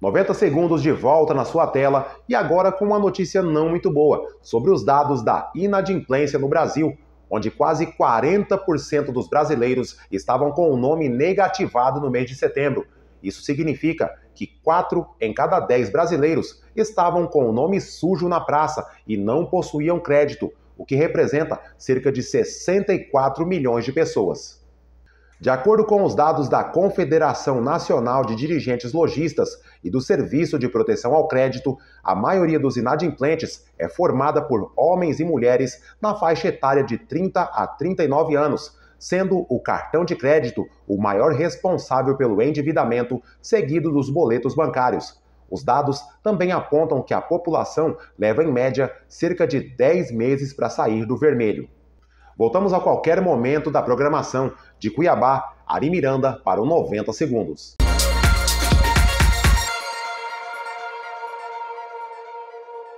90 segundos de volta na sua tela e agora com uma notícia não muito boa sobre os dados da inadimplência no Brasil, onde quase 40% dos brasileiros estavam com o nome negativado no mês de setembro. Isso significa que 4 em cada 10 brasileiros estavam com o nome sujo na praça e não possuíam crédito, o que representa cerca de 64 milhões de pessoas. De acordo com os dados da Confederação Nacional de Dirigentes Logistas e do Serviço de Proteção ao Crédito, a maioria dos inadimplentes é formada por homens e mulheres na faixa etária de 30 a 39 anos, sendo o cartão de crédito o maior responsável pelo endividamento, seguido dos boletos bancários. Os dados também apontam que a população leva, em média, cerca de 10 meses para sair do vermelho. Voltamos a qualquer momento da programação de Cuiabá, Ari Miranda, para o 90 Segundos.